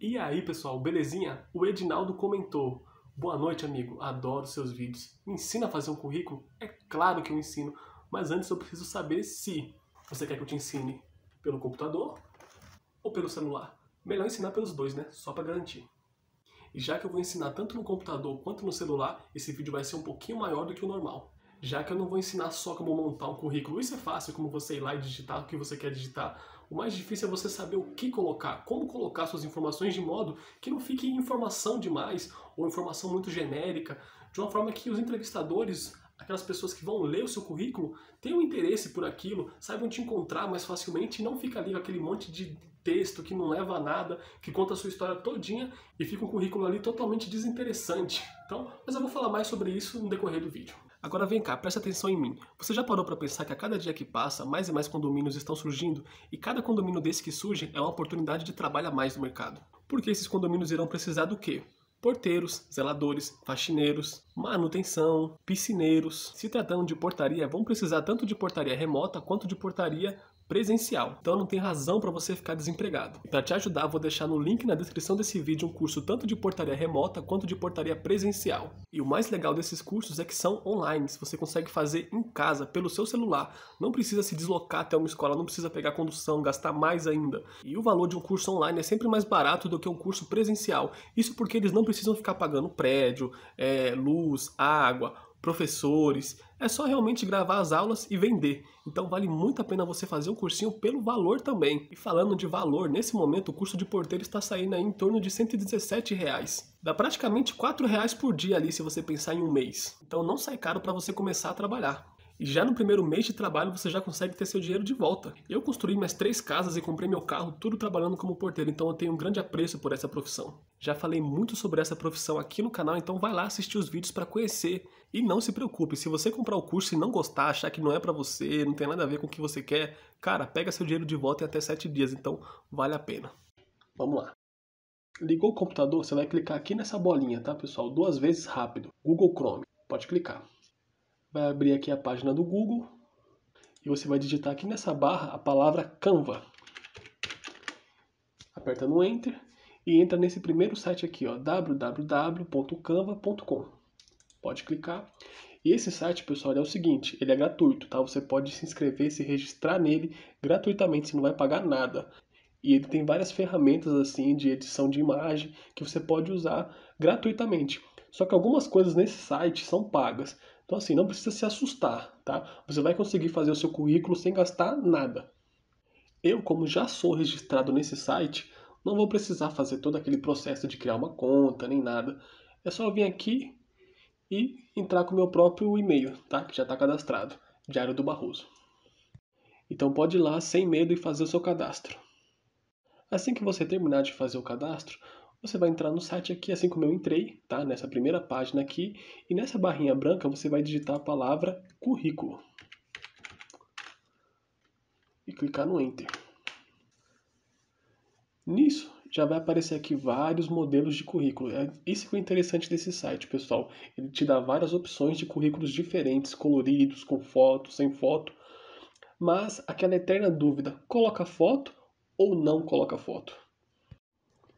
E aí, pessoal, belezinha? O Edinaldo comentou: Boa noite, amigo. Adoro seus vídeos. Me ensina a fazer um currículo? É claro que eu ensino, mas antes eu preciso saber se você quer que eu te ensine pelo computador ou pelo celular. Melhor ensinar pelos dois, né? Só para garantir. E já que eu vou ensinar tanto no computador quanto no celular, esse vídeo vai ser um pouquinho maior do que o normal. Já que eu não vou ensinar só como montar um currículo, isso é fácil, como você ir lá e digitar o que você quer digitar o mais difícil é você saber o que colocar, como colocar suas informações de modo que não fique informação demais ou informação muito genérica, de uma forma que os entrevistadores, aquelas pessoas que vão ler o seu currículo, tenham interesse por aquilo, saibam te encontrar mais facilmente e não fica ali aquele monte de texto que não leva a nada, que conta a sua história todinha e fica um currículo ali totalmente desinteressante. Então, mas eu vou falar mais sobre isso no decorrer do vídeo. Agora vem cá, presta atenção em mim. Você já parou para pensar que a cada dia que passa, mais e mais condomínios estão surgindo e cada condomínio desse que surge é uma oportunidade de trabalho a mais no mercado? Porque esses condomínios irão precisar do quê? porteiros, zeladores, faxineiros, manutenção, piscineiros. Se tratando de portaria, vão precisar tanto de portaria remota quanto de portaria presencial. Então não tem razão para você ficar desempregado. Para te ajudar, vou deixar no link na descrição desse vídeo um curso tanto de portaria remota quanto de portaria presencial. E o mais legal desses cursos é que são online, você consegue fazer em casa pelo seu celular. Não precisa se deslocar até uma escola, não precisa pegar condução, gastar mais ainda. E o valor de um curso online é sempre mais barato do que um curso presencial. Isso porque eles não precisam ficar pagando prédio, é, luz, água, professores. É só realmente gravar as aulas e vender. Então vale muito a pena você fazer um cursinho pelo valor também. E falando de valor, nesse momento o curso de porteiro está saindo aí em torno de 117 reais. Dá praticamente 4 reais por dia ali se você pensar em um mês. Então não sai caro para você começar a trabalhar. E já no primeiro mês de trabalho você já consegue ter seu dinheiro de volta. Eu construí mais três casas e comprei meu carro, tudo trabalhando como porteiro, então eu tenho um grande apreço por essa profissão. Já falei muito sobre essa profissão aqui no canal, então vai lá assistir os vídeos para conhecer. E não se preocupe, se você comprar o curso e não gostar, achar que não é para você, não tem nada a ver com o que você quer, cara, pega seu dinheiro de volta em até sete dias, então vale a pena. Vamos lá. Ligou o computador, você vai clicar aqui nessa bolinha, tá pessoal? Duas vezes rápido. Google Chrome. Pode clicar vai abrir aqui a página do Google e você vai digitar aqui nessa barra a palavra Canva. Aperta no Enter e entra nesse primeiro site aqui, ó, www.canva.com. Pode clicar. E esse site, pessoal, é o seguinte, ele é gratuito, tá? Você pode se inscrever, e se registrar nele gratuitamente, você não vai pagar nada. E ele tem várias ferramentas assim de edição de imagem que você pode usar gratuitamente. Só que algumas coisas nesse site são pagas. Então, assim, não precisa se assustar, tá? Você vai conseguir fazer o seu currículo sem gastar nada. Eu, como já sou registrado nesse site, não vou precisar fazer todo aquele processo de criar uma conta nem nada. É só vir aqui e entrar com o meu próprio e-mail, tá? Que já está cadastrado, Diário do Barroso. Então pode ir lá sem medo e fazer o seu cadastro. Assim que você terminar de fazer o cadastro, você vai entrar no site aqui, assim como eu entrei, tá? Nessa primeira página aqui, e nessa barrinha branca você vai digitar a palavra currículo. E clicar no Enter. Nisso, já vai aparecer aqui vários modelos de currículo. É isso que é interessante desse site, pessoal. Ele te dá várias opções de currículos diferentes, coloridos, com foto, sem foto. Mas aquela eterna dúvida, coloca foto ou não coloca foto?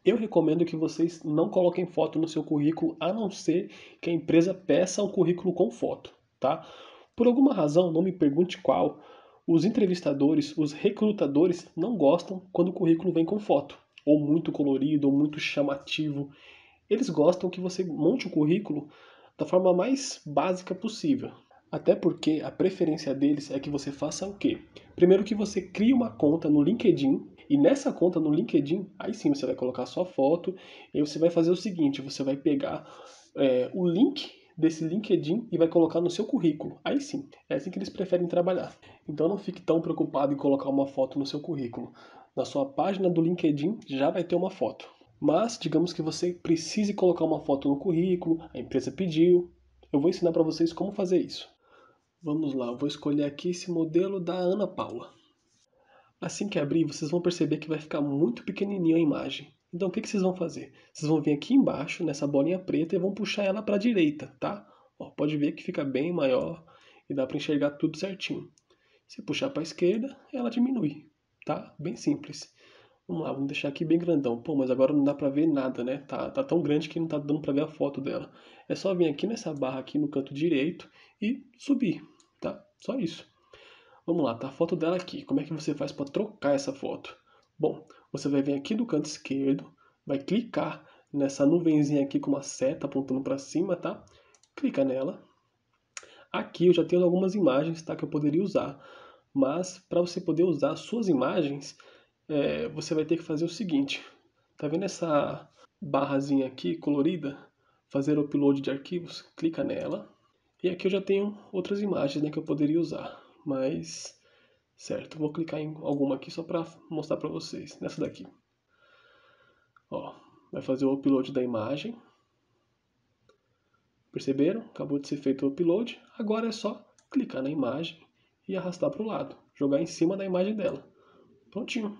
Eu recomendo que vocês não coloquem foto no seu currículo, a não ser que a empresa peça um currículo com foto, tá? Por alguma razão, não me pergunte qual, os entrevistadores, os recrutadores não gostam quando o currículo vem com foto, ou muito colorido, ou muito chamativo. Eles gostam que você monte o currículo da forma mais básica possível. Até porque a preferência deles é que você faça o quê? Primeiro que você crie uma conta no LinkedIn e nessa conta no LinkedIn, aí sim você vai colocar sua foto e você vai fazer o seguinte: você vai pegar é, o link desse LinkedIn e vai colocar no seu currículo. Aí sim, é assim que eles preferem trabalhar. Então não fique tão preocupado em colocar uma foto no seu currículo. Na sua página do LinkedIn já vai ter uma foto. Mas digamos que você precise colocar uma foto no currículo, a empresa pediu. Eu vou ensinar para vocês como fazer isso. Vamos lá, eu vou escolher aqui esse modelo da Ana Paula. Assim que abrir, vocês vão perceber que vai ficar muito pequenininho a imagem. Então o que, que vocês vão fazer? Vocês vão vir aqui embaixo, nessa bolinha preta, e vão puxar ela para a direita, tá? Ó, pode ver que fica bem maior e dá para enxergar tudo certinho. Se puxar para a esquerda, ela diminui, tá? Bem simples. Vamos lá, vamos deixar aqui bem grandão. Pô, mas agora não dá para ver nada, né? Tá, tá tão grande que não tá dando para ver a foto dela. É só vir aqui nessa barra aqui no canto direito e subir, tá? Só isso. Vamos lá, tá a foto dela aqui. Como é que você faz para trocar essa foto? Bom, você vai vir aqui do canto esquerdo, vai clicar nessa nuvenzinha aqui com uma seta apontando para cima, tá? Clica nela. Aqui eu já tenho algumas imagens, tá? Que eu poderia usar. Mas para você poder usar suas imagens, é, você vai ter que fazer o seguinte. Tá vendo essa barrazinha aqui colorida? Fazer upload de arquivos? Clica nela. E aqui eu já tenho outras imagens né, que eu poderia usar mas certo. Vou clicar em alguma aqui só para mostrar para vocês. Nessa daqui. Ó, vai fazer o upload da imagem. Perceberam? Acabou de ser feito o upload. Agora é só clicar na imagem e arrastar para o lado. Jogar em cima da imagem dela. Prontinho.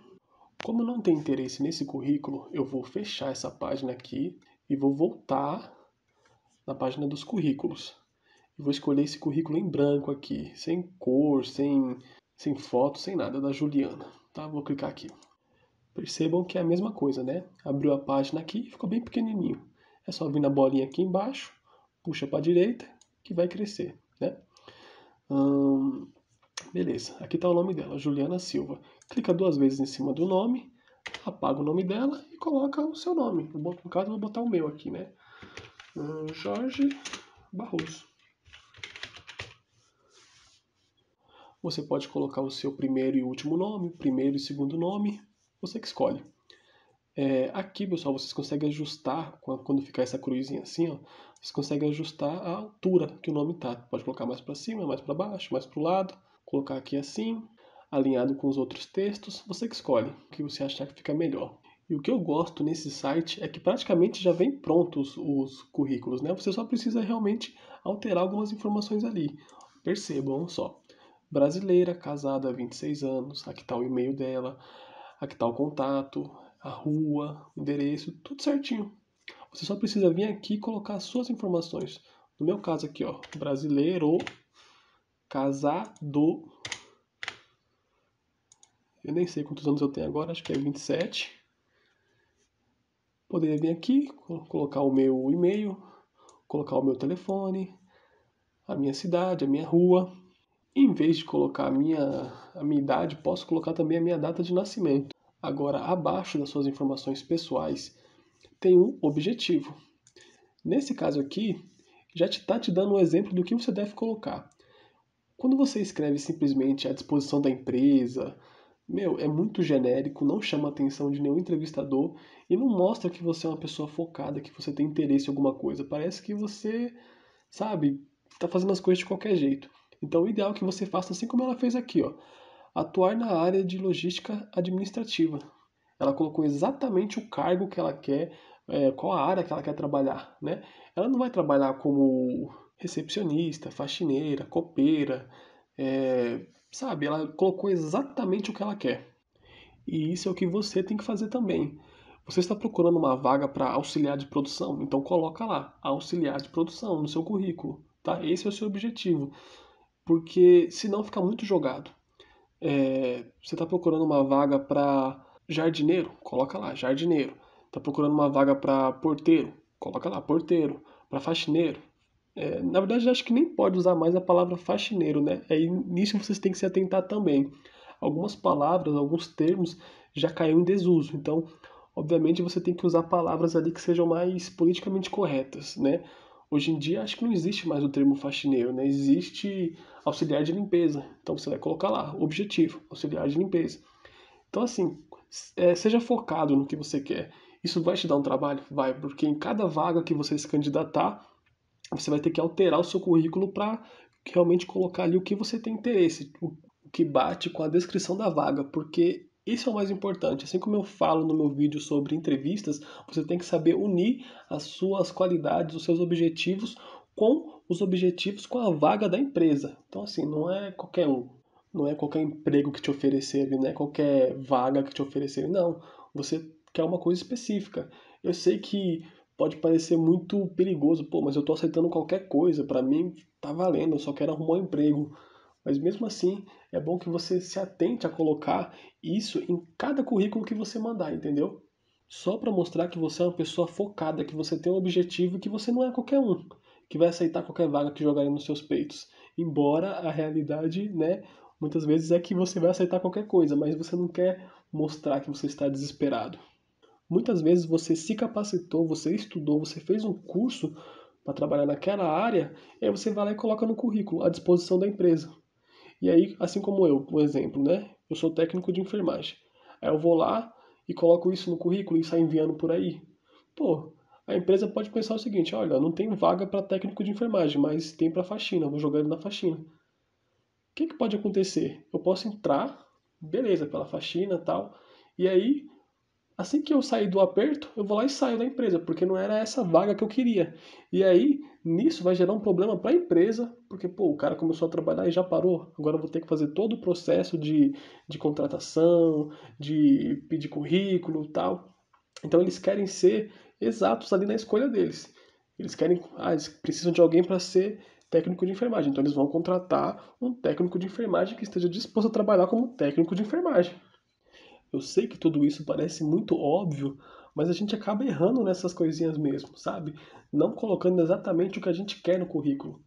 Como não tem interesse nesse currículo, eu vou fechar essa página aqui e vou voltar na página dos currículos e vou escolher esse currículo em branco aqui, sem cor, sem, sem foto, sem nada, da Juliana. Tá? Vou clicar aqui. Percebam que é a mesma coisa, né? Abriu a página aqui e ficou bem pequenininho. É só vir na bolinha aqui embaixo, puxa para a direita, que vai crescer, né? Hum, beleza, aqui está o nome dela, Juliana Silva. Clica duas vezes em cima do nome, apaga o nome dela e coloca o seu nome. No caso, eu vou botar o meu aqui, né? Hum, Jorge Barroso. Você pode colocar o seu primeiro e último nome, o primeiro e segundo nome, você que escolhe. É, aqui, pessoal, vocês conseguem ajustar, quando ficar essa cruzinha assim, ó, vocês conseguem ajustar a altura que o nome está. Pode colocar mais para cima, mais para baixo, mais para o lado, colocar aqui assim, alinhado com os outros textos, você que escolhe o que você achar que fica melhor. E o que eu gosto nesse site é que praticamente já vem prontos os currículos, né? Você só precisa realmente alterar algumas informações ali. Percebam só brasileira, casada há 26 anos, aqui está o e-mail dela, aqui está o contato, a rua, o endereço, tudo certinho. Você só precisa vir aqui e colocar as suas informações. No meu caso aqui, ó, brasileiro, casado. Eu nem sei quantos anos eu tenho agora, acho que é 27. Poderia vir aqui, colocar o meu e-mail, colocar o meu telefone, a minha cidade, a minha rua, em vez de colocar a minha, a minha idade, posso colocar também a minha data de nascimento. Agora, abaixo das suas informações pessoais, tem um objetivo. Nesse caso aqui, já está te, tá te dando um exemplo do que você deve colocar. Quando você escreve simplesmente à disposição da empresa, meu, é muito genérico, não chama a atenção de nenhum entrevistador e não mostra que você é uma pessoa focada, que você tem interesse em alguma coisa. Parece que você, sabe, está fazendo as coisas de qualquer jeito. Então, o ideal é que você faça assim como ela fez aqui, ó, atuar na área de logística administrativa. Ela colocou exatamente o cargo que ela quer, é, qual a área que ela quer trabalhar, né? Ela não vai trabalhar como recepcionista, faxineira, copeira, é, sabe? Ela colocou exatamente o que ela quer. E isso é o que você tem que fazer também. Você está procurando uma vaga para auxiliar de produção? Então coloca lá, auxiliar de produção no seu currículo, tá? Esse é o seu objetivo porque senão fica muito jogado. É, você está procurando uma vaga para jardineiro? Coloca lá, jardineiro. Está procurando uma vaga para porteiro? Coloca lá, porteiro. Para faxineiro? É, na verdade, acho que nem pode usar mais a palavra faxineiro, né? É, nisso vocês têm que se atentar também. Algumas palavras, alguns termos já caiu em desuso. Então, obviamente, você tem que usar palavras ali que sejam mais politicamente corretas, né? Hoje em dia acho que não existe mais o termo faxineiro, né? Existe auxiliar de limpeza. Então você vai colocar lá, objetivo, auxiliar de limpeza. Então assim, é, seja focado no que você quer. Isso vai te dar um trabalho? Vai, porque em cada vaga que você se candidatar, você vai ter que alterar o seu currículo para realmente colocar ali o que você tem interesse, o que bate com a descrição da vaga, porque isso é o mais importante. Assim como eu falo no meu vídeo sobre entrevistas, você tem que saber unir as suas qualidades, os seus objetivos com os objetivos com a vaga da empresa. Então assim, não é qualquer um, não é qualquer emprego que te oferecerem, não é qualquer vaga que te oferecerem, não. Você quer uma coisa específica. Eu sei que pode parecer muito perigoso, pô, mas eu tô aceitando qualquer coisa, para mim tá valendo, eu só quero arrumar um emprego. Mas mesmo assim, é bom que você se atente a colocar isso em cada currículo que você mandar, entendeu? Só para mostrar que você é uma pessoa focada, que você tem um objetivo e que você não é qualquer um, que vai aceitar qualquer vaga que jogarem nos seus peitos. Embora a realidade, né, muitas vezes é que você vai aceitar qualquer coisa, mas você não quer mostrar que você está desesperado. Muitas vezes você se capacitou, você estudou, você fez um curso para trabalhar naquela área, e aí você vai lá e coloca no currículo, à disposição da empresa. E aí, assim como eu, por exemplo, né? Eu sou técnico de enfermagem. Aí eu vou lá e coloco isso no currículo e saio enviando por aí. Pô, a empresa pode pensar o seguinte: olha, não tem vaga para técnico de enfermagem, mas tem para faxina, vou jogar ele na faxina. O que, que pode acontecer? Eu posso entrar, beleza, pela faxina tal, e aí, assim que eu sair do aperto, eu vou lá e saio da empresa, porque não era essa vaga que eu queria. E aí, Nisso vai gerar um problema para a empresa, porque pô, o cara começou a trabalhar e já parou. Agora vou ter que fazer todo o processo de, de contratação, de pedir currículo tal. Então eles querem ser exatos ali na escolha deles. Eles querem, ah, eles precisam de alguém para ser técnico de enfermagem. Então eles vão contratar um técnico de enfermagem que esteja disposto a trabalhar como técnico de enfermagem. Eu sei que tudo isso parece muito óbvio, mas a gente acaba errando nessas coisinhas mesmo, sabe? Não colocando exatamente o que a gente quer no currículo.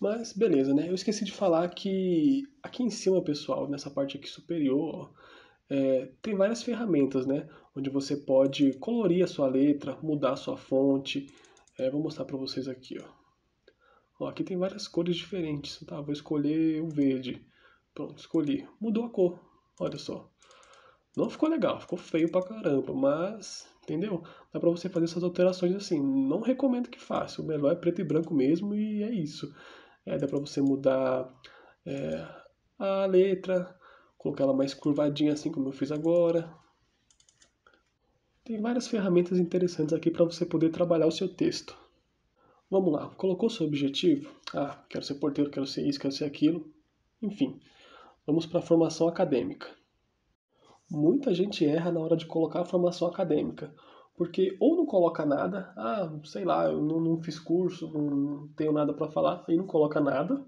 Mas beleza, né? Eu esqueci de falar que aqui em cima, pessoal, nessa parte aqui superior, é, tem várias ferramentas, né? Onde você pode colorir a sua letra, mudar a sua fonte. É, vou mostrar para vocês aqui, ó. ó. Aqui tem várias cores diferentes, tá? Vou escolher o verde. Pronto, escolhi. Mudou a cor, olha só. Não ficou legal, ficou feio pra caramba, mas, entendeu? Dá pra você fazer essas alterações assim. Não recomendo que faça, o melhor é preto e branco mesmo e é isso. É, dá pra você mudar é, a letra, colocar ela mais curvadinha assim como eu fiz agora. Tem várias ferramentas interessantes aqui para você poder trabalhar o seu texto. Vamos lá, colocou seu objetivo? Ah, quero ser porteiro, quero ser isso, quero ser aquilo. Enfim, vamos para a formação acadêmica muita gente erra na hora de colocar a formação acadêmica. Porque ou não coloca nada, ah, sei lá, eu não, não fiz curso, não tenho nada para falar, aí não coloca nada,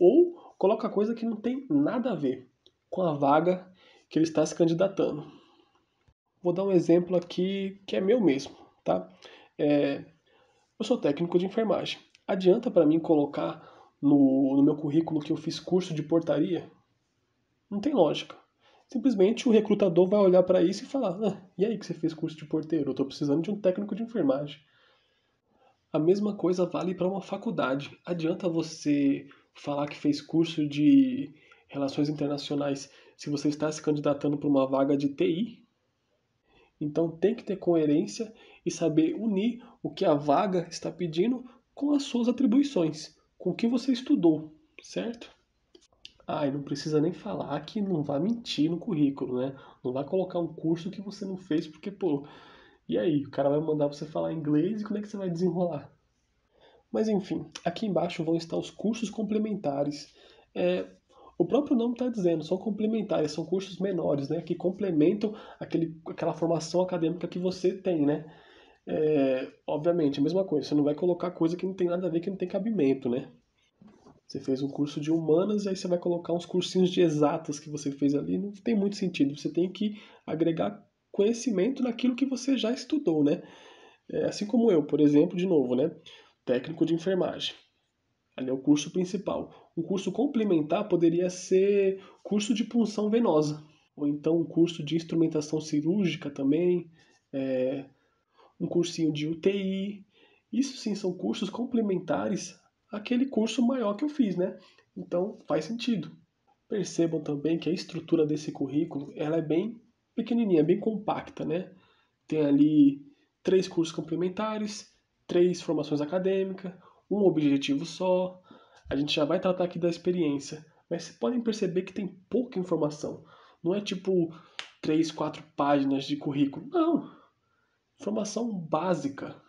ou coloca coisa que não tem nada a ver com a vaga que ele está se candidatando. Vou dar um exemplo aqui que é meu mesmo, tá? É, eu sou técnico de enfermagem. Adianta para mim colocar no, no meu currículo que eu fiz curso de portaria? Não tem lógica simplesmente o recrutador vai olhar para isso e falar: ah, e aí que você fez curso de porteiro? Eu estou precisando de um técnico de enfermagem. A mesma coisa vale para uma faculdade. Adianta você falar que fez curso de relações internacionais se você está se candidatando para uma vaga de TI. Então tem que ter coerência e saber unir o que a vaga está pedindo com as suas atribuições, com o que você estudou, certo? Ah, e não precisa nem falar que não vai mentir no currículo, né? Não vai colocar um curso que você não fez, porque, pô, e aí? O cara vai mandar você falar inglês e como é que você vai desenrolar? Mas enfim, aqui embaixo vão estar os cursos complementares. É, o próprio nome está dizendo, são complementares, são cursos menores, né? Que complementam aquele, aquela formação acadêmica que você tem, né? É, obviamente, a mesma coisa, você não vai colocar coisa que não tem nada a ver, que não tem cabimento, né? Você fez um curso de humanas e aí você vai colocar uns cursinhos de exatas que você fez ali, não tem muito sentido. Você tem que agregar conhecimento naquilo que você já estudou, né? É, assim como eu, por exemplo, de novo, né? Técnico de enfermagem. Ali é o curso principal. Um curso complementar poderia ser curso de punção venosa, ou então um curso de instrumentação cirúrgica também, é, um cursinho de UTI. Isso sim são cursos complementares aquele curso maior que eu fiz, né? Então faz sentido. Percebam também que a estrutura desse currículo ela é bem pequenininha, bem compacta, né? Tem ali três cursos complementares, três formações acadêmicas, um objetivo só. A gente já vai tratar aqui da experiência, mas vocês podem perceber que tem pouca informação. Não é tipo três, quatro páginas de currículo. Não. Informação básica.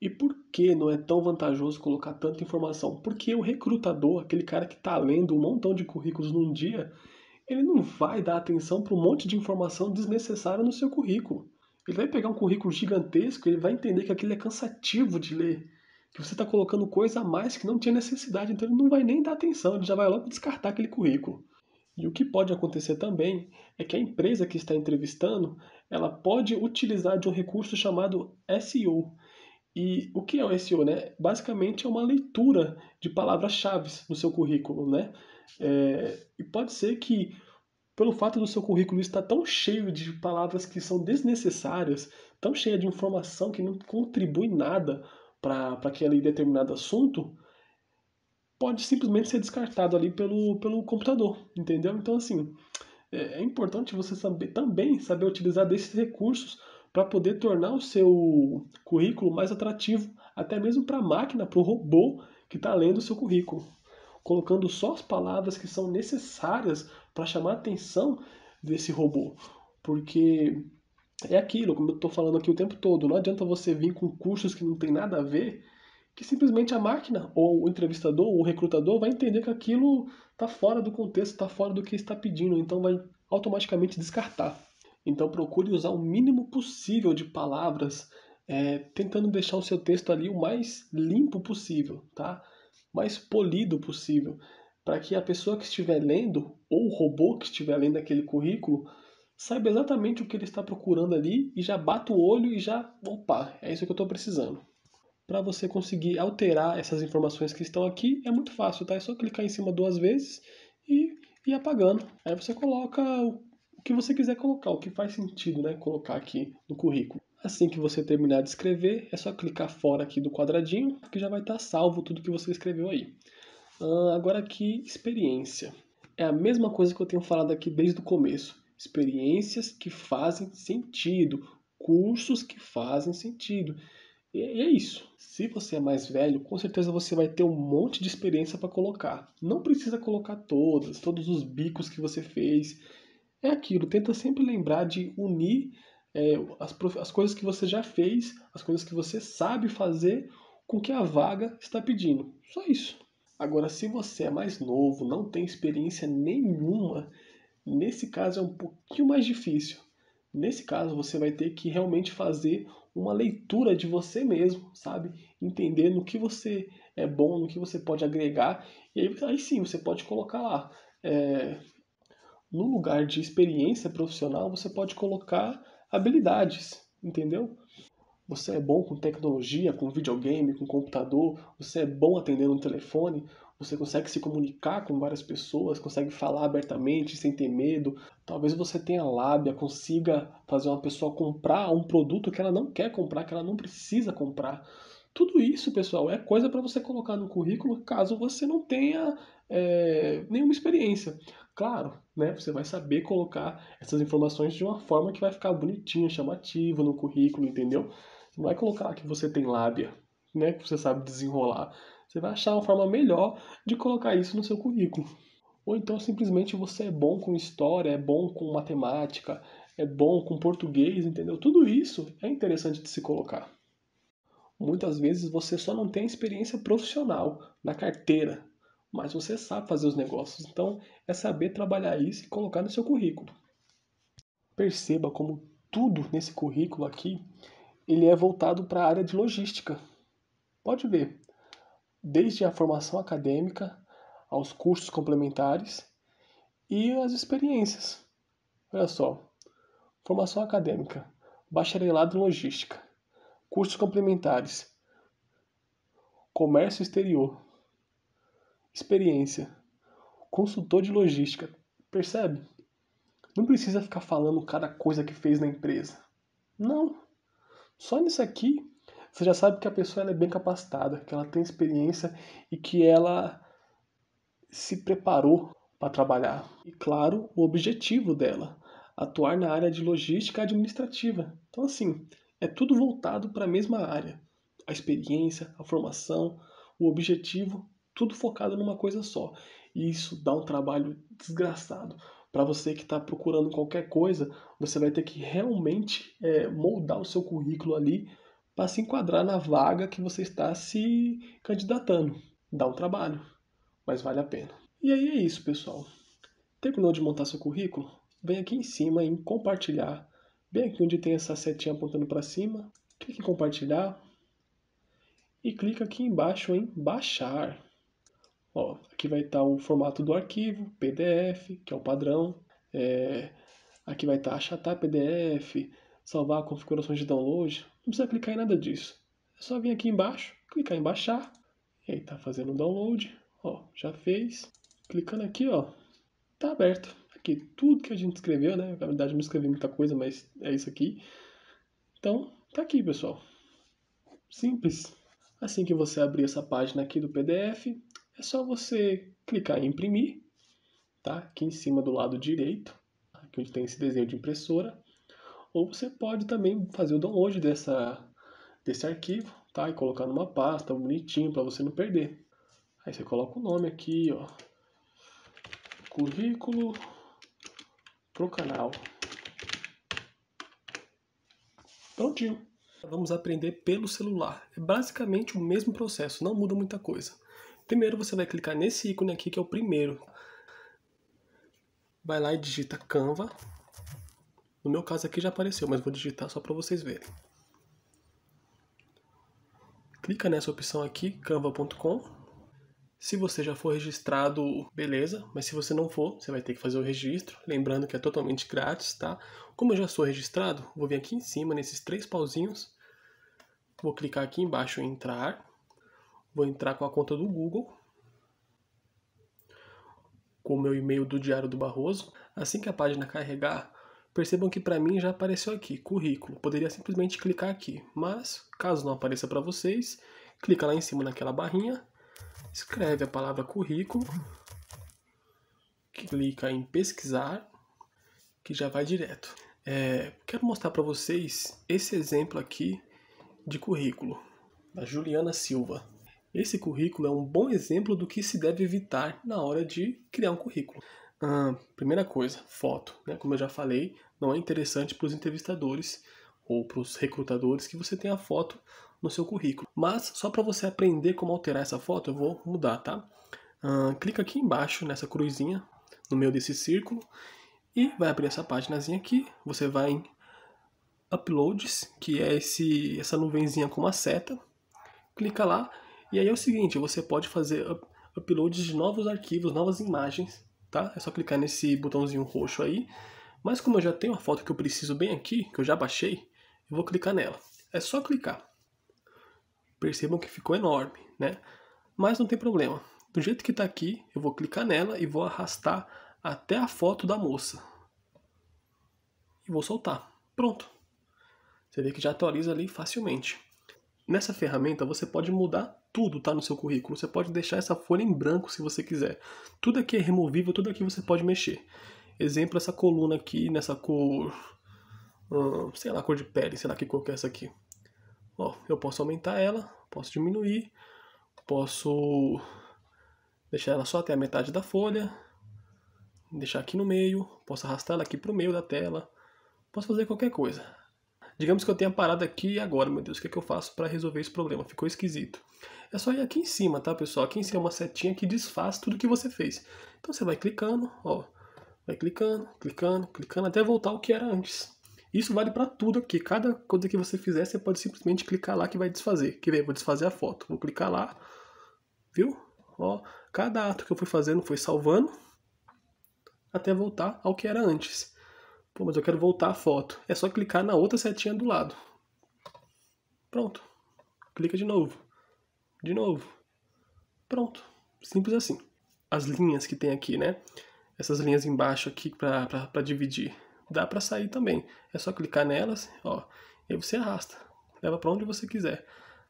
E por que não é tão vantajoso colocar tanta informação? Porque o recrutador, aquele cara que está lendo um montão de currículos num dia, ele não vai dar atenção para um monte de informação desnecessária no seu currículo. Ele vai pegar um currículo gigantesco e ele vai entender que aquilo é cansativo de ler, que você está colocando coisa a mais que não tinha necessidade, então ele não vai nem dar atenção, ele já vai logo descartar aquele currículo. E o que pode acontecer também é que a empresa que está entrevistando, ela pode utilizar de um recurso chamado SEO, e o que é o SEO, né? Basicamente é uma leitura de palavras-chave no seu currículo, né? É, e pode ser que, pelo fato do seu currículo estar tão cheio de palavras que são desnecessárias, tão cheia de informação que não contribui nada para aquele determinado assunto, pode simplesmente ser descartado ali pelo, pelo computador, entendeu? Então, assim, é, é importante você saber, também saber utilizar desses recursos para poder tornar o seu currículo mais atrativo, até mesmo para a máquina, para o robô que está lendo o seu currículo, colocando só as palavras que são necessárias para chamar a atenção desse robô, porque é aquilo, como eu estou falando aqui o tempo todo, não adianta você vir com cursos que não tem nada a ver, que simplesmente a máquina, ou o entrevistador, ou o recrutador vai entender que aquilo está fora do contexto, está fora do que está pedindo, então vai automaticamente descartar. Então procure usar o mínimo possível de palavras, é, tentando deixar o seu texto ali o mais limpo possível, tá? Mais polido possível, para que a pessoa que estiver lendo ou o robô que estiver lendo aquele currículo saiba exatamente o que ele está procurando ali e já bata o olho e já, opa, é isso que eu estou precisando. Para você conseguir alterar essas informações que estão aqui, é muito fácil, tá? É só clicar em cima duas vezes e ir apagando. Aí você coloca o o que você quiser colocar, o que faz sentido né, colocar aqui no currículo. Assim que você terminar de escrever, é só clicar fora aqui do quadradinho, que já vai estar salvo tudo que você escreveu aí. Uh, agora aqui, experiência. É a mesma coisa que eu tenho falado aqui desde o começo. Experiências que fazem sentido, cursos que fazem sentido. E é isso. Se você é mais velho, com certeza você vai ter um monte de experiência para colocar. Não precisa colocar todas, todos os bicos que você fez é aquilo, tenta sempre lembrar de unir é, as, as coisas que você já fez, as coisas que você sabe fazer com o que a vaga está pedindo. Só isso. Agora, se você é mais novo, não tem experiência nenhuma, nesse caso é um pouquinho mais difícil. Nesse caso, você vai ter que realmente fazer uma leitura de você mesmo, sabe? Entender no que você é bom, no que você pode agregar. E aí, aí sim, você pode colocar lá. É, no lugar de experiência profissional, você pode colocar habilidades, entendeu? Você é bom com tecnologia, com videogame, com computador, você é bom atendendo um telefone, você consegue se comunicar com várias pessoas, consegue falar abertamente, sem ter medo. Talvez você tenha lábia, consiga fazer uma pessoa comprar um produto que ela não quer comprar, que ela não precisa comprar. Tudo isso, pessoal, é coisa para você colocar no currículo caso você não tenha é, nenhuma experiência. Claro, né, você vai saber colocar essas informações de uma forma que vai ficar bonitinha, chamativa no currículo, entendeu? Você não vai colocar que você tem lábia, né, que você sabe desenrolar. Você vai achar uma forma melhor de colocar isso no seu currículo. Ou então simplesmente você é bom com história, é bom com matemática, é bom com português, entendeu? Tudo isso é interessante de se colocar. Muitas vezes você só não tem experiência profissional na carteira, mas você sabe fazer os negócios. Então, é saber trabalhar isso e colocar no seu currículo. Perceba como tudo nesse currículo aqui, ele é voltado para a área de logística. Pode ver, desde a formação acadêmica aos cursos complementares e as experiências. Olha só, formação acadêmica, bacharelado em logística. Cursos complementares. Comércio exterior. Experiência. Consultor de logística. Percebe? Não precisa ficar falando cada coisa que fez na empresa. Não. Só nisso aqui você já sabe que a pessoa é bem capacitada, que ela tem experiência e que ela se preparou para trabalhar. E claro, o objetivo dela, atuar na área de logística administrativa. Então assim, é tudo voltado para a mesma área. A experiência, a formação, o objetivo, tudo focado numa coisa só. E isso dá um trabalho desgraçado. Para você que está procurando qualquer coisa, você vai ter que realmente é, moldar o seu currículo ali para se enquadrar na vaga que você está se candidatando. Dá um trabalho, mas vale a pena. E aí é isso, pessoal. Terminou de montar seu currículo? Vem aqui em cima em compartilhar bem aqui onde tem essa setinha apontando para cima, clique em compartilhar e clica aqui embaixo em baixar. Ó, aqui vai estar tá o formato do arquivo, PDF, que é o padrão. É, aqui vai estar tá achatar PDF, salvar configurações de download. Não precisa clicar em nada disso. É só vir aqui embaixo, clicar em baixar. E aí tá fazendo o download. Ó, já fez. Clicando aqui, ó, tá aberto que tudo que a gente escreveu, né? Na verdade, não escrevi muita coisa, mas é isso aqui. Então, tá aqui, pessoal. Simples. Assim que você abrir essa página aqui do PDF, é só você clicar em imprimir, tá? Aqui em cima do lado direito, aqui onde tem esse desenho de impressora. Ou você pode também fazer o download dessa, desse arquivo, tá? E colocar numa pasta bonitinho para você não perder. Aí você coloca o nome aqui, ó. Currículo para o canal. Prontinho. Vamos aprender pelo celular. É basicamente o mesmo processo, não muda muita coisa. Primeiro você vai clicar nesse ícone aqui, que é o primeiro. Vai lá e digita Canva. No meu caso aqui já apareceu, mas vou digitar só para vocês verem. Clica nessa opção aqui, canva.com. Se você já for registrado, beleza, mas se você não for, você vai ter que fazer o registro, lembrando que é totalmente grátis, tá? Como eu já sou registrado, vou vir aqui em cima nesses três pauzinhos, vou clicar aqui embaixo em entrar, vou entrar com a conta do Google, com o meu e-mail do Diário do Barroso. Assim que a página carregar, percebam que para mim já apareceu aqui, currículo. Poderia simplesmente clicar aqui, mas caso não apareça para vocês, clica lá em cima naquela barrinha escreve a palavra currículo, clica em pesquisar, que já vai direto. É, quero mostrar para vocês esse exemplo aqui de currículo, da Juliana Silva. Esse currículo é um bom exemplo do que se deve evitar na hora de criar um currículo. Ah, primeira coisa, foto. Né? Como eu já falei, não é interessante para os entrevistadores ou para os recrutadores que você tenha foto no seu currículo. Mas só para você aprender como alterar essa foto, eu vou mudar, tá? Uh, clica aqui embaixo nessa cruzinha, no meio desse círculo, e vai abrir essa paginazinha aqui. Você vai em Uploads, que é esse, essa nuvenzinha com uma seta. Clica lá, e aí é o seguinte, você pode fazer up, uploads de novos arquivos, novas imagens, tá? É só clicar nesse botãozinho roxo aí. Mas como eu já tenho a foto que eu preciso bem aqui, que eu já baixei, eu vou clicar nela. É só clicar. Percebam que ficou enorme, né? Mas não tem problema. Do jeito que está aqui, eu vou clicar nela e vou arrastar até a foto da moça. E vou soltar. Pronto. Você vê que já atualiza ali facilmente. Nessa ferramenta você pode mudar tudo tá no seu currículo. Você pode deixar essa folha em branco se você quiser. Tudo aqui é removível, tudo aqui você pode mexer. Exemplo, essa coluna aqui nessa cor, hum, sei lá, cor de pele, sei lá que cor que é essa aqui. Ó, eu posso aumentar ela, posso diminuir, posso deixar ela só até a metade da folha, deixar aqui no meio, posso arrastar ela aqui para o meio da tela, posso fazer qualquer coisa. Digamos que eu tenha parado aqui e agora, meu Deus, o que, é que eu faço para resolver esse problema? Ficou esquisito. É só ir aqui em cima, tá, pessoal? Aqui em cima é uma setinha que desfaz tudo que você fez. Então você vai clicando, ó, vai clicando, clicando, clicando, até voltar ao que era antes. Isso vale para tudo aqui. Cada coisa que você fizer, você pode simplesmente clicar lá que vai desfazer. Quer ver? Vou desfazer a foto. Vou clicar lá. Viu? Ó, cada ato que eu fui fazendo foi salvando até voltar ao que era antes. Pô, mas eu quero voltar a foto. É só clicar na outra setinha do lado. Pronto. Clica de novo. De novo. Pronto. Simples assim. As linhas que tem aqui, né? Essas linhas embaixo aqui para dividir dá para sair também. É só clicar nelas, ó, e você arrasta, leva para onde você quiser.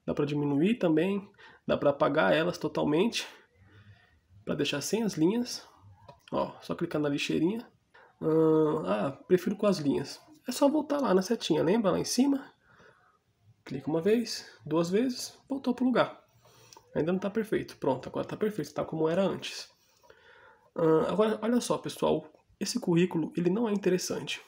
Dá para diminuir também, dá para apagar elas totalmente, para deixar sem as linhas. Ó, só clicar na lixeirinha. Hum, ah, prefiro com as linhas. É só voltar lá na setinha, lembra lá em cima? Clica uma vez, duas vezes, voltou pro lugar. Ainda não está perfeito. Pronto, agora está perfeito, está como era antes. Hum, agora, olha só, pessoal, esse currículo ele não é interessante.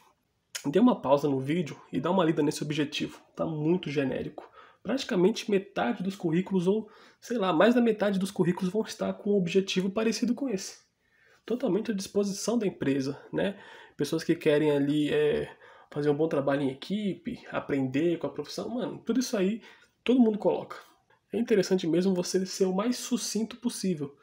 Dê uma pausa no vídeo e dá uma lida nesse objetivo. Tá muito genérico. Praticamente metade dos currículos ou sei lá, mais da metade dos currículos vão estar com um objetivo parecido com esse. Totalmente à disposição da empresa, né? Pessoas que querem ali é, fazer um bom trabalho em equipe, aprender com a profissão, mano, tudo isso aí todo mundo coloca. É interessante mesmo você ser o mais sucinto possível.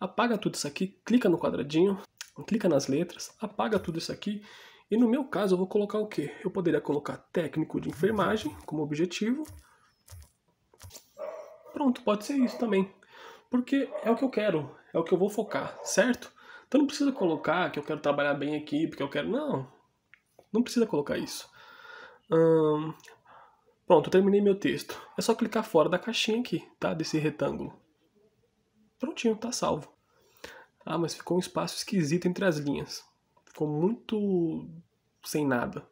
Apaga tudo isso aqui, clica no quadradinho, clica nas letras, apaga tudo isso aqui. E no meu caso eu vou colocar o quê? Eu poderia colocar técnico de enfermagem como objetivo. Pronto, pode ser isso também. Porque é o que eu quero, é o que eu vou focar, certo? Então não precisa colocar que eu quero trabalhar bem aqui, porque eu quero. Não, não precisa colocar isso. Hum, pronto, terminei meu texto. É só clicar fora da caixinha aqui, tá? Desse retângulo. Prontinho, tá salvo. Ah, mas ficou um espaço esquisito entre as linhas. Ficou muito sem nada.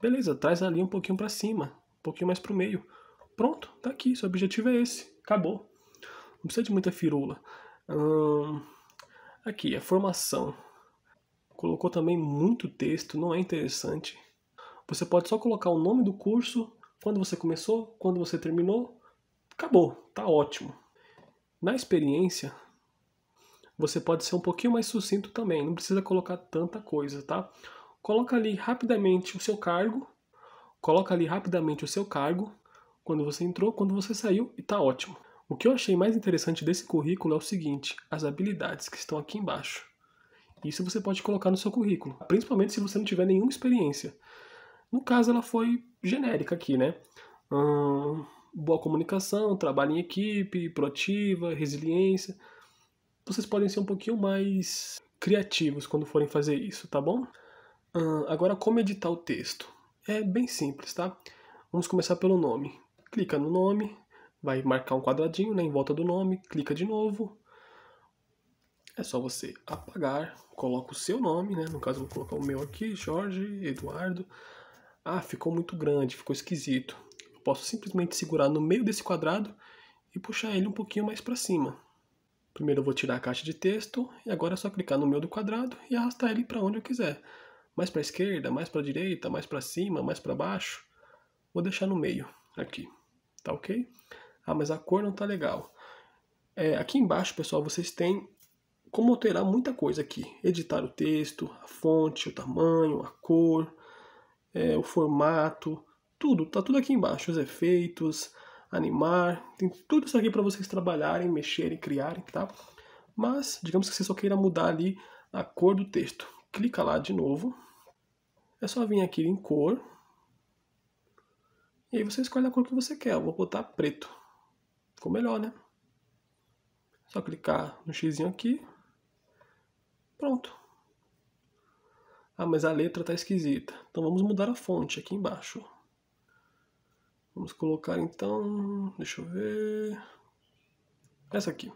Beleza, traz ali um pouquinho para cima, um pouquinho mais para o meio. Pronto, tá aqui. Seu objetivo é esse. Acabou. Não precisa de muita firula. Hum, aqui, a formação. Colocou também muito texto, não é interessante. Você pode só colocar o nome do curso, quando você começou, quando você terminou. Acabou, tá ótimo. Na experiência, você pode ser um pouquinho mais sucinto também, não precisa colocar tanta coisa, tá? Coloca ali rapidamente o seu cargo, coloca ali rapidamente o seu cargo, quando você entrou, quando você saiu e tá ótimo. O que eu achei mais interessante desse currículo é o seguinte, as habilidades que estão aqui embaixo. Isso você pode colocar no seu currículo, principalmente se você não tiver nenhuma experiência. No caso, ela foi genérica aqui, né? Hum, boa comunicação, trabalho em equipe, proativa, resiliência vocês podem ser um pouquinho mais criativos quando forem fazer isso, tá bom? Uh, agora, como editar o texto? É bem simples, tá? Vamos começar pelo nome. Clica no nome, vai marcar um quadradinho né, em volta do nome, clica de novo. É só você apagar, coloca o seu nome, né? No caso, vou colocar o meu aqui, Jorge, Eduardo. Ah, ficou muito grande, ficou esquisito. posso simplesmente segurar no meio desse quadrado e puxar ele um pouquinho mais para cima. Primeiro eu vou tirar a caixa de texto e agora é só clicar no meio do quadrado e arrastar ele para onde eu quiser. Mais para a esquerda, mais para a direita, mais para cima, mais para baixo. Vou deixar no meio aqui, tá ok? Ah, mas a cor não tá legal. É, aqui embaixo, pessoal, vocês têm como alterar muita coisa aqui. Editar o texto, a fonte, o tamanho, a cor, é, o formato, tudo. Tá tudo aqui embaixo, os efeitos, animar, tem tudo isso aqui para vocês trabalharem, mexerem, criarem, tá? Mas digamos que você só queira mudar ali a cor do texto. Clica lá de novo. É só vir aqui em cor. E aí você escolhe a cor que você quer. Eu vou botar preto. Ficou melhor, né? Só clicar no x aqui. Pronto. Ah, mas a letra está esquisita. Então vamos mudar a fonte aqui embaixo. Vamos colocar então, deixa eu ver, essa aqui.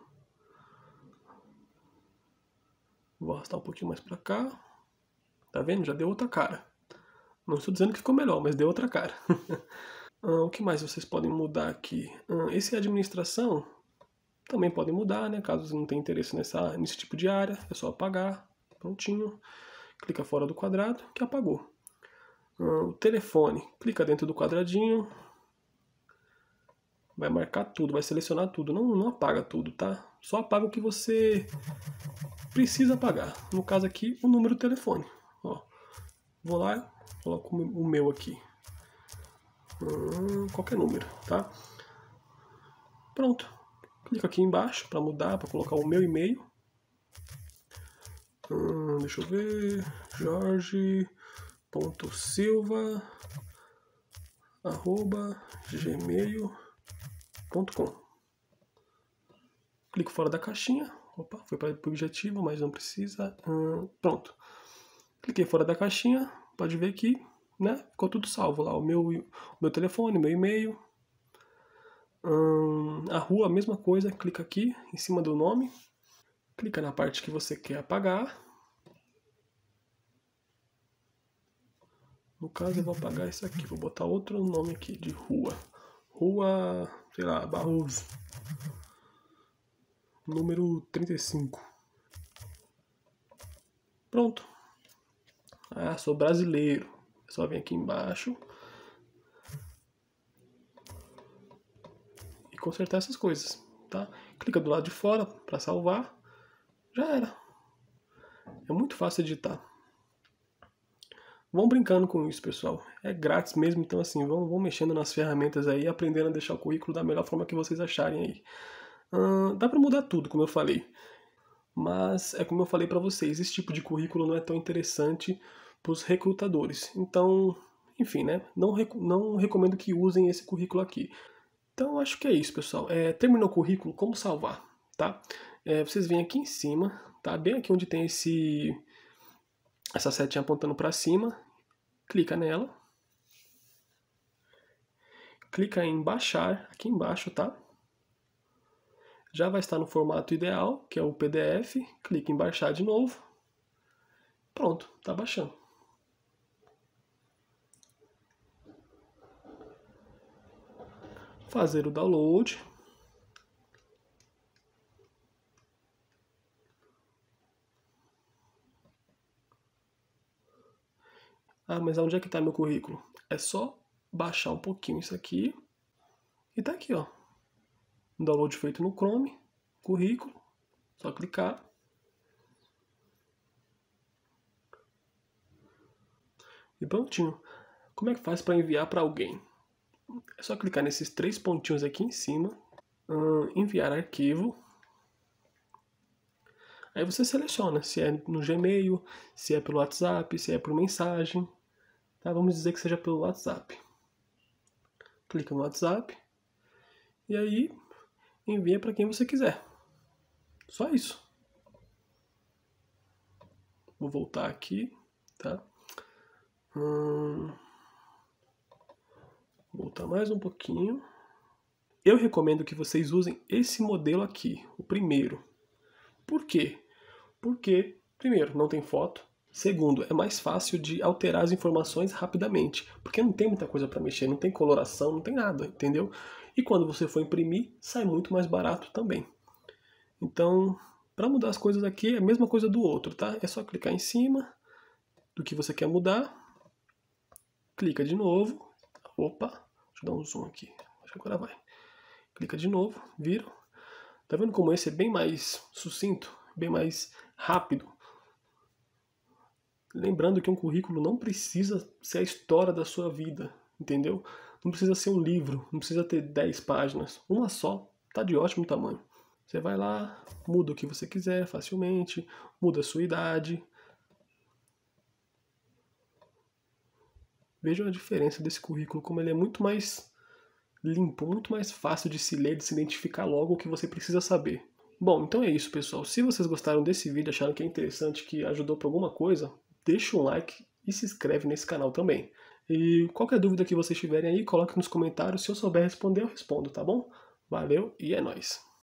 Vou arrastar um pouquinho mais para cá. Tá vendo? Já deu outra cara. Não estou dizendo que ficou melhor, mas deu outra cara. ah, o que mais vocês podem mudar aqui? Ah, esse administração também podem mudar, né? Caso você não tenha interesse nessa, nesse tipo de área, é só apagar. Prontinho. Clica fora do quadrado, que apagou. Ah, o telefone, clica dentro do quadradinho, Vai marcar tudo, vai selecionar tudo. Não, não apaga tudo, tá? Só apaga o que você precisa apagar. No caso aqui, o número do telefone. Ó, vou lá, coloco o meu aqui. Hum, qualquer número, tá? Pronto. Clico aqui embaixo para mudar, para colocar o meu e-mail. Hum, deixa eu ver. Jorge.silva arroba gmail.com. Clico fora da caixinha. Opa, foi para o objetivo, mas não precisa. Hum, pronto. Cliquei fora da caixinha. Pode ver que né, ficou tudo salvo lá. O meu, o meu telefone, meu e-mail. Hum, a rua, a mesma coisa. Clica aqui em cima do nome. Clica na parte que você quer apagar. No caso, eu vou apagar isso aqui. Vou botar outro nome aqui de rua. Rua, sei lá, Barroso, número 35. Pronto. Ah, sou brasileiro. É só vem aqui embaixo e consertar essas coisas, tá? Clica do lado de fora para salvar. Já era. É muito fácil editar. Vão brincando com isso, pessoal. É grátis mesmo, então assim, vão, vão mexendo nas ferramentas aí, aprendendo a deixar o currículo da melhor forma que vocês acharem aí. dá para mudar tudo, como eu falei. Mas é como eu falei para vocês, esse tipo de currículo não é tão interessante para os recrutadores. Então, enfim, né? Não, não recomendo que usem esse currículo aqui. Então, acho que é isso, pessoal. É, terminou o currículo, como salvar, tá? É, vocês vêm aqui em cima, tá? Bem aqui onde tem esse essa setinha apontando para cima, clica nela, clica em baixar aqui embaixo, tá? Já vai estar no formato ideal, que é o PDF, clica em baixar de novo, pronto, tá baixando. Fazer o download, Ah, mas onde é que está meu currículo? É só baixar um pouquinho isso aqui e tá aqui, ó. Um download feito no Chrome, currículo, só clicar. E prontinho. Como é que faz para enviar para alguém? É só clicar nesses três pontinhos aqui em cima, enviar arquivo. Aí você seleciona se é no Gmail, se é pelo WhatsApp, se é por mensagem. Tá? Vamos dizer que seja pelo WhatsApp. Clica no WhatsApp e aí envia para quem você quiser. Só isso. Vou voltar aqui, tá? Hum, voltar mais um pouquinho. Eu recomendo que vocês usem esse modelo aqui, o primeiro. Por quê? Porque, primeiro, não tem foto. Segundo, é mais fácil de alterar as informações rapidamente, porque não tem muita coisa para mexer, não tem coloração, não tem nada, entendeu? E quando você for imprimir, sai muito mais barato também. Então, para mudar as coisas aqui, é a mesma coisa do outro, tá? É só clicar em cima do que você quer mudar, clica de novo, opa, deixa eu dar um zoom aqui, acho que agora vai. Clica de novo, vira. Tá vendo como esse é bem mais sucinto, bem mais rápido? Lembrando que um currículo não precisa ser a história da sua vida, entendeu? Não precisa ser um livro, não precisa ter 10 páginas. Uma só tá de ótimo tamanho. Você vai lá, muda o que você quiser facilmente, muda a sua idade. Vejam a diferença desse currículo, como ele é muito mais limpo, muito mais fácil de se ler, de se identificar logo o que você precisa saber. Bom, então é isso, pessoal. Se vocês gostaram desse vídeo, acharam que é interessante, que ajudou para alguma coisa, deixa um like e se inscreve nesse canal também. E qualquer dúvida que vocês tiverem aí, coloque nos comentários. Se eu souber responder, eu respondo, tá bom? Valeu e é nóis!